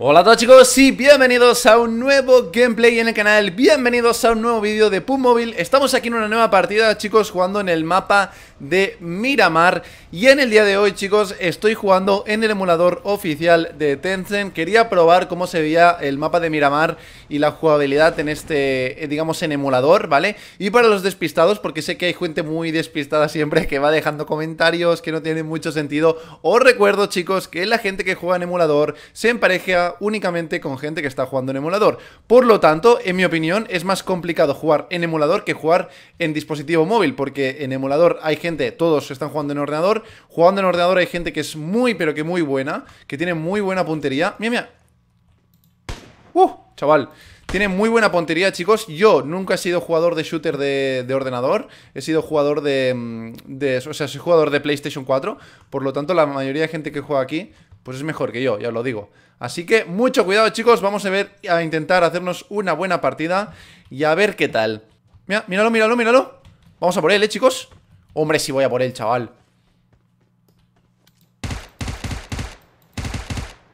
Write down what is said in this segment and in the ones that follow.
Hola a todos chicos y bienvenidos a un nuevo gameplay en el canal, bienvenidos a un nuevo vídeo de PUM Mobile. Estamos aquí en una nueva partida chicos jugando en el mapa de Miramar Y en el día de hoy chicos estoy jugando en el emulador oficial de Tencent Quería probar cómo se veía el mapa de Miramar y la jugabilidad en este, eh, digamos en emulador, ¿vale? Y para los despistados porque sé que hay gente muy despistada siempre que va dejando comentarios que no tienen mucho sentido Os recuerdo chicos que la gente que juega en emulador se empareja únicamente con gente que está jugando en emulador. Por lo tanto, en mi opinión, es más complicado jugar en emulador que jugar en dispositivo móvil, porque en emulador hay gente, todos están jugando en ordenador, jugando en ordenador hay gente que es muy, pero que muy buena, que tiene muy buena puntería. Mira, mira. ¡Uh! Chaval. Tiene muy buena puntería, chicos. Yo nunca he sido jugador de shooter de, ordenador. He sido jugador de, mm, de, O sea, soy jugador de PlayStation 4. Por lo tanto, la mayoría de gente que juega aquí pues es mejor que yo, ya os lo digo. Así que mucho cuidado chicos, vamos a ver, a intentar hacernos una buena partida y a ver qué tal. Mira, míralo, míralo, míralo. Vamos a por él, ¿eh, chicos? Hombre, si voy a por él, chaval.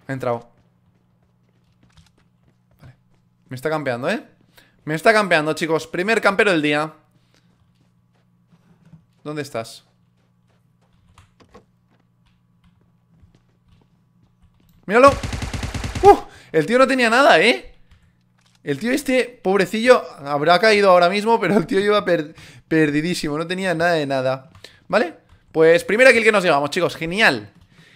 Ha entrado. Vale. Me está campeando, ¿eh? Me está campeando, chicos. Primer campero del día. ¿Dónde estás? ¡Míralo! ¡Uh! El tío no tenía nada, ¿eh? El tío este, pobrecillo, habrá caído ahora mismo, pero el tío iba perdidísimo, no tenía nada de nada. ¿Vale? Pues aquí el que nos llevamos, chicos, genial.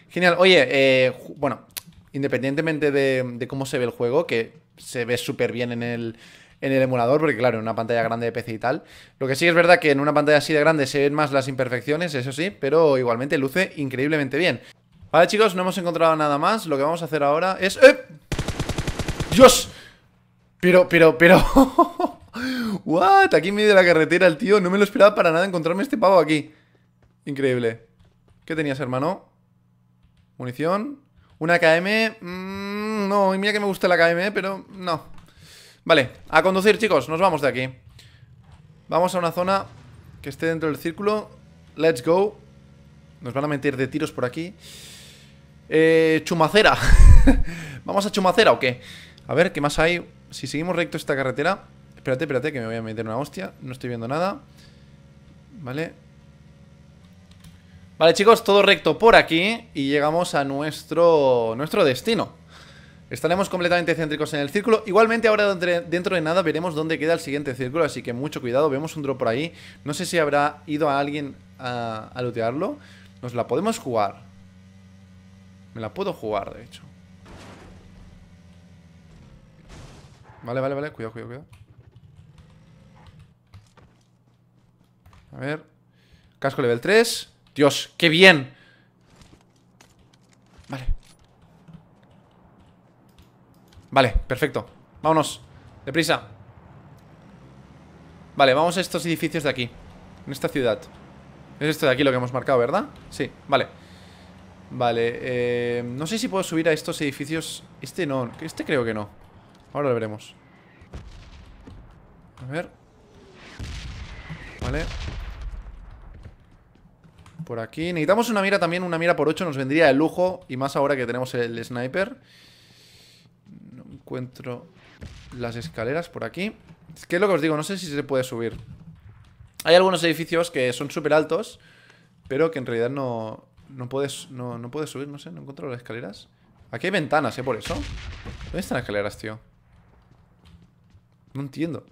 Genial, oye, eh, bueno, independientemente de, cómo se ve el juego, que se ve súper bien en el, en el emulador, porque claro, en una pantalla grande de PC y tal. Lo que sí es verdad que en una pantalla así de grande se ven más las imperfecciones, eso sí, pero igualmente luce increíblemente bien. Vale, chicos, no hemos encontrado nada más. Lo que vamos a hacer ahora es... ¡Eh! ¡Dios! Pero, pero, pero... ¿What? Aquí en medio de la carretera el tío. No me lo esperaba para nada encontrarme este pavo aquí. Increíble. ¿Qué tenías, hermano? Munición. Una KM. Mm, no, mira que me gusta la KM, pero no. Vale, a conducir, chicos. Nos vamos de aquí. Vamos a una zona que esté dentro del círculo. Let's go. Nos van a meter de tiros por aquí. Eh, chumacera. ¿Vamos a Chumacera o qué? A ver, ¿qué más hay? Si seguimos recto esta carretera... Espérate, espérate, que me voy a meter una hostia. No estoy viendo nada. Vale. Vale, chicos, todo recto por aquí y llegamos a nuestro, nuestro destino. Estaremos completamente céntricos en el círculo. Igualmente ahora dentro de nada veremos dónde queda el siguiente círculo, así que mucho cuidado. Vemos un drop por ahí. No sé si habrá ido a alguien a, a lootearlo. Nos la podemos jugar la puedo jugar, de hecho. Vale, vale, vale. Cuidado, cuidado, cuidado. A ver. Casco level 3. Dios, qué bien. Vale. Vale, perfecto. Vámonos. Deprisa. Vale, vamos a estos edificios de aquí. En esta ciudad. Es esto de aquí lo que hemos marcado, ¿verdad? Sí, vale. Vale, eh, no sé si puedo subir a estos edificios Este no, este creo que no Ahora lo veremos A ver Vale Por aquí, necesitamos una mira también Una mira por 8 nos vendría de lujo Y más ahora que tenemos el sniper No encuentro Las escaleras por aquí Es que es lo que os digo, no sé si se puede subir Hay algunos edificios que son súper altos Pero que en realidad no, no puedes, no, puedes subir, no sé, no encuentro las escaleras. Aquí hay ventanas, ¿eh? Por eso. ¿Dónde están las escaleras, tío? No entiendo.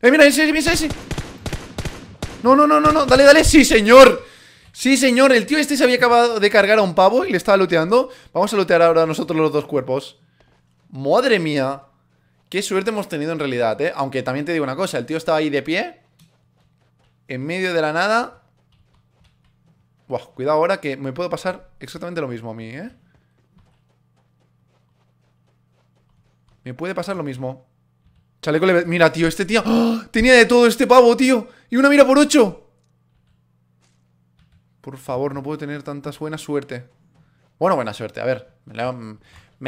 ¡Eh, mira, ese, sí, ese! No, no, no, no, no, dale, dale, sí, señor Sí, señor, el tío este se había acabado de cargar a un pavo y le estaba looteando. Vamos a lootear ahora nosotros los dos cuerpos. ¡Madre mía! Qué suerte hemos tenido en realidad, ¿eh? Aunque también te digo una cosa, el tío estaba ahí de pie. En medio de la nada. Buah, cuidado ahora que me puedo pasar exactamente lo mismo a mí, ¿eh? Me puede pasar lo mismo. Chaleco le... Mira, tío, este tío... ¡ah! Tenía de todo este pavo, tío. Y una mira por ocho. Por favor, no puedo tener tantas buena suerte. Bueno, buena suerte, a ver. Me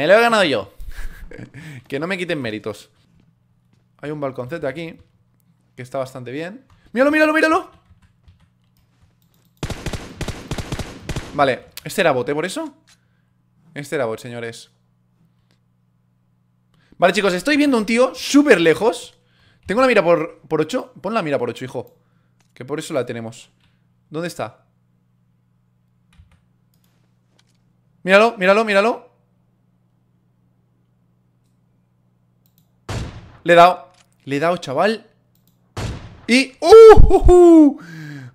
lo, he ganado yo. que no me quiten méritos. Hay un balconcete aquí. Que está bastante bien. ¡Míralo, míralo, míralo! Vale, este era bote ¿eh? ¿Por eso? Este era bot, señores. Vale, chicos, estoy viendo un tío súper lejos. Tengo la mira por, por 8. Pon la mira por ocho, hijo. Que por eso la tenemos. ¿Dónde está? Míralo, míralo, míralo. Le he dado. Le he dado, chaval. Y... ¡Uh! uh!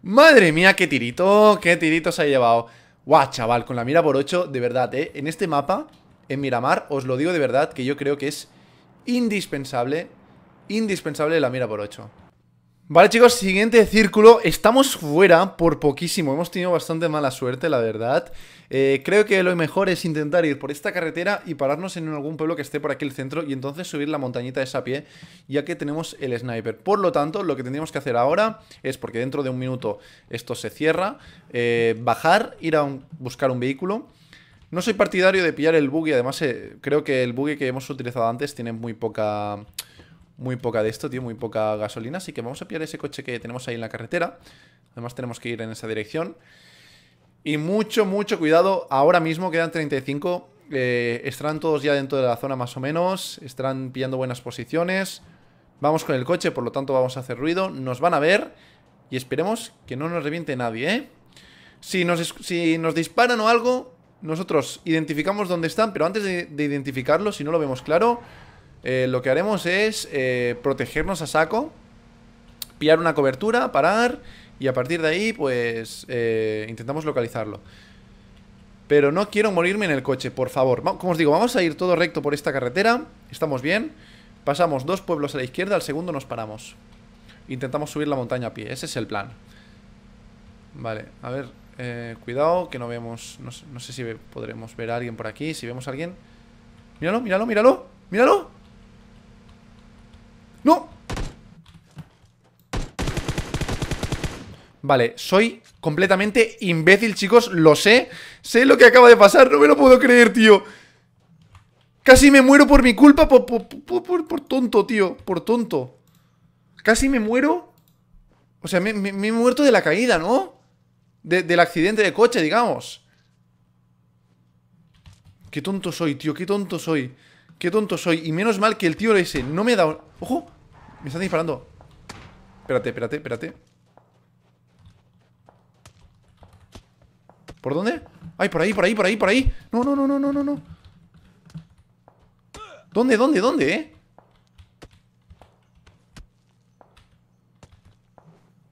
Madre mía, qué tirito, qué tirito se ha llevado. Guau, chaval, con la mira por 8, de verdad, ¿eh? En este mapa, en Miramar, os lo digo de verdad, que yo creo que es indispensable, indispensable la mira por 8. Vale chicos, siguiente círculo, estamos fuera por poquísimo, hemos tenido bastante mala suerte la verdad eh, Creo que lo mejor es intentar ir por esta carretera y pararnos en algún pueblo que esté por aquí el centro Y entonces subir la montañita esa a pie, ya que tenemos el sniper Por lo tanto, lo que tendríamos que hacer ahora es, porque dentro de un minuto esto se cierra eh, Bajar, ir a buscar un vehículo No soy partidario de pillar el buggy, además eh, creo que el buggy que hemos utilizado antes tiene muy poca muy poca de esto, tío, muy poca gasolina. Así que vamos a pillar ese coche que tenemos ahí en la carretera. Además tenemos que ir en esa dirección. Y mucho, mucho cuidado. Ahora mismo quedan 35. Eh, estarán todos ya dentro de la zona más o menos. Estarán pillando buenas posiciones. Vamos con el coche, por lo tanto vamos a hacer ruido. Nos van a ver. Y esperemos que no nos reviente nadie, ¿eh? Si nos, si nos disparan o algo, nosotros identificamos dónde están. Pero antes de, de identificarlo, si no lo vemos claro... Eh, lo que haremos es eh, protegernos a saco, pillar una cobertura, parar y a partir de ahí pues eh, intentamos localizarlo. Pero no quiero morirme en el coche, por favor. Como os digo, vamos a ir todo recto por esta carretera. Estamos bien. Pasamos dos pueblos a la izquierda, al segundo nos paramos. Intentamos subir la montaña a pie, ese es el plan. Vale, a ver, cuidado que no vemos, no, sé si podremos ver a alguien por aquí, si vemos a alguien. Míralo, míralo, míralo, míralo. Vale, soy completamente imbécil, chicos, lo sé. Sé lo que acaba de pasar, no me lo puedo creer, tío. Casi me muero por mi culpa, por, tonto, tío, por tonto. Casi me muero. O sea, me, he muerto de la caída, ¿no? De, del accidente de coche, digamos. Qué tonto soy, tío, qué tonto soy. Qué tonto soy. Y menos mal que el tío ese no me ha dado... ¡Ojo! Me están disparando. Espérate, espérate, espérate. ¿Por dónde? Ay, por ahí, por ahí, por ahí, por ahí. No, no, no, no, no, no, no. ¿Dónde, dónde, dónde, eh?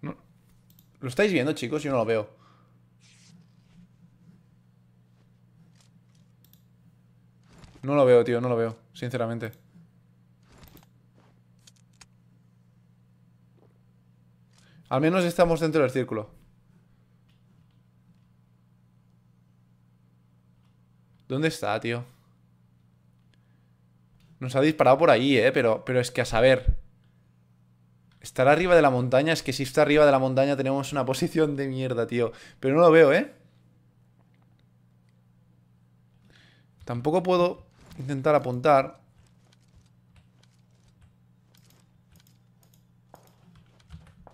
¿Lo estáis viendo, chicos? Yo no lo veo. No lo veo, tío, no lo veo, sinceramente. Al menos estamos dentro del círculo. ¿Dónde está, tío? Nos ha disparado por ahí, ¿eh? Pero, pero es que a saber. Estar arriba de la montaña, es que si está arriba de la montaña tenemos una posición de mierda, tío. Pero no lo veo, ¿eh? Tampoco puedo intentar apuntar.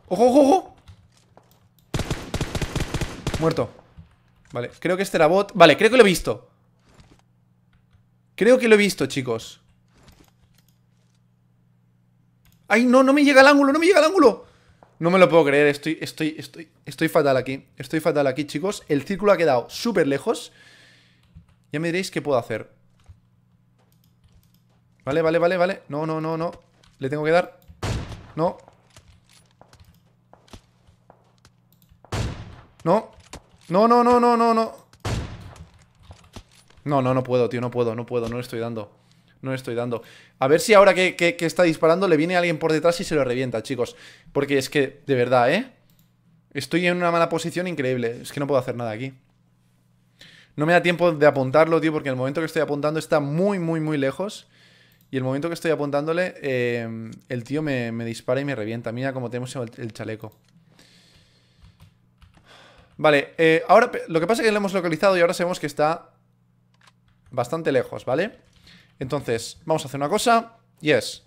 ¡Ojo, ojo, ojo! Muerto. Vale, creo que este era bot. Vale, creo que lo he visto. Creo que lo he visto, chicos. ¡Ay, no! ¡No me llega el ángulo! ¡No me llega el ángulo! No me lo puedo creer, estoy, estoy, estoy, estoy fatal aquí. Estoy fatal aquí, chicos. El círculo ha quedado súper lejos. Ya me diréis qué puedo hacer. Vale, vale, vale, vale. No, no, no, no. Le tengo que dar. No. No. No, no, no, no, no, no. No, no, no puedo, tío, no puedo, no puedo, no le estoy dando. No le estoy dando. A ver si ahora que, está disparando le viene alguien por detrás y se lo revienta, chicos. Porque es que, de verdad, ¿eh? Estoy en una mala posición increíble. Es que no puedo hacer nada aquí. No me da tiempo de apuntarlo, tío, porque el momento que estoy apuntando está muy, muy, muy lejos. Y el momento que estoy apuntándole, eh, el tío me, dispara y me revienta. Mira cómo tenemos el, chaleco. Vale, eh, ahora lo que pasa es que lo hemos localizado y ahora sabemos que está bastante lejos, ¿vale? Entonces, vamos a hacer una cosa y es...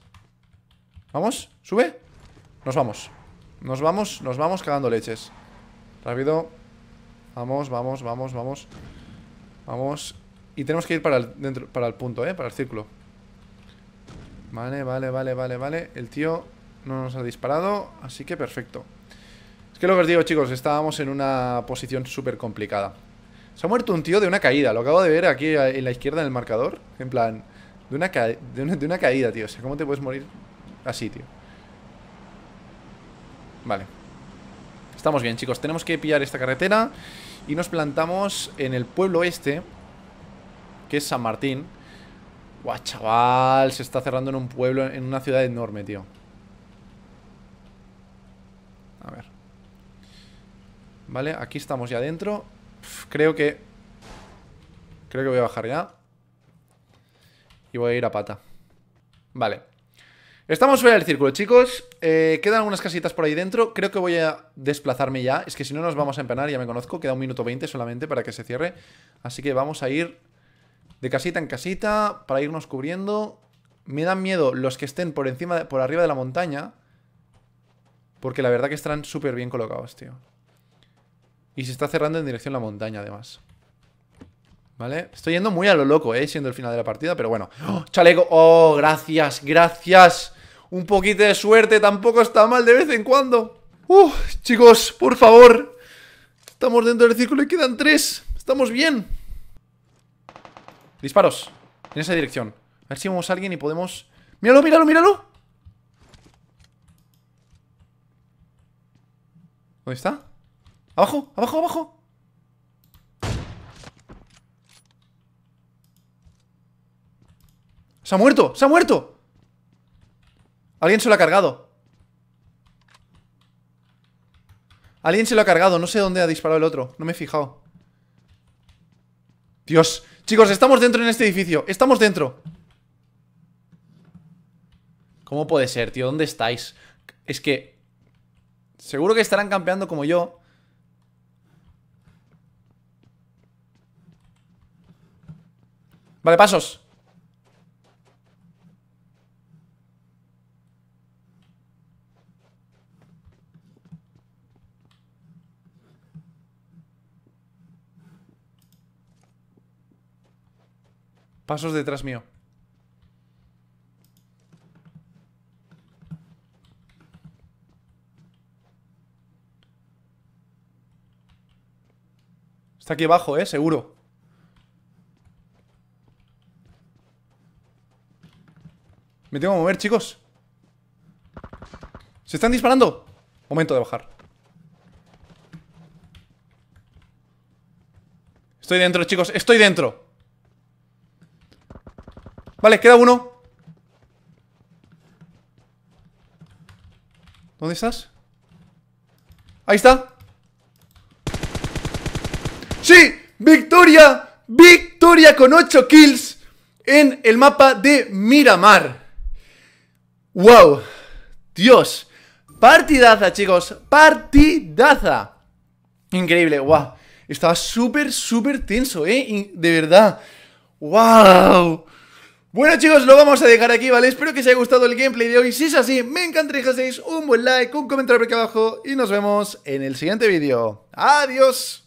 ¿Vamos? ¿Sube? Nos vamos Nos vamos, nos vamos cagando leches Rápido Vamos, vamos, vamos, vamos Vamos Y tenemos que ir para el, dentro, para el punto, ¿eh? Para el círculo Vale, vale, vale, vale, vale El tío no nos ha disparado Así que perfecto Es que lo que os digo, chicos Estábamos en una posición súper complicada se ha muerto un tío de una caída. Lo acabo de ver aquí en la izquierda en el marcador. En plan, de una, caída, tío. O sea, ¿cómo te puedes morir así, tío? Vale. Estamos bien, chicos. Tenemos que pillar esta carretera. Y nos plantamos en el pueblo este. Que es San Martín. Guau, chaval. Se está cerrando en un pueblo, en una ciudad enorme, tío. A ver. Vale, aquí estamos ya adentro Creo que... Creo que voy a bajar ya. Y voy a ir a pata. Vale. Estamos fuera del círculo, chicos. Eh, quedan algunas casitas por ahí dentro. Creo que voy a desplazarme ya. Es que si no nos vamos a empenar, ya me conozco. Queda un minuto 20 solamente para que se cierre. Así que vamos a ir de casita en casita para irnos cubriendo. Me dan miedo los que estén por encima, por arriba de la montaña. Porque la verdad que estarán súper bien colocados, tío. Y se está cerrando en dirección a la montaña, además. ¿Vale? Estoy yendo muy a lo loco, ¿eh? Siendo el final de la partida, pero bueno. ¡Oh! ¡Chaleco! ¡Oh, gracias, gracias! Un poquito de suerte tampoco está mal de vez en cuando. ¡Uh! Chicos, por favor. Estamos dentro del círculo y quedan tres. Estamos bien. Disparos. En esa dirección. A ver si vemos a alguien y podemos... ¡Míralo, míralo, míralo! ¿Dónde está? Abajo, abajo, abajo. Se ha muerto, se ha muerto. Alguien se lo ha cargado. Alguien se lo ha cargado, no sé dónde ha disparado el otro No me he fijado Dios, chicos, estamos dentro en este edificio Estamos dentro ¿Cómo puede ser, tío? ¿Dónde estáis? Es que... Seguro que estarán campeando como yo Vale, pasos Pasos detrás mío Está aquí abajo, eh, seguro Me tengo que mover, chicos ¡Se están disparando! Momento de bajar Estoy dentro, chicos, estoy dentro Vale, queda uno ¿Dónde estás? Ahí está ¡Sí! ¡Victoria! ¡Victoria con 8 kills! En el mapa de Miramar ¡Wow! ¡Dios! ¡Partidaza, chicos! ¡Partidaza! Increíble, wow. Estaba súper, súper tenso, ¿eh? De verdad. ¡Wow! Bueno chicos, lo vamos a dejar aquí, ¿vale? Espero que os haya gustado el gameplay de hoy. Si es así, me encantaría que un buen like, un comentario por aquí abajo y nos vemos en el siguiente vídeo. ¡Adiós!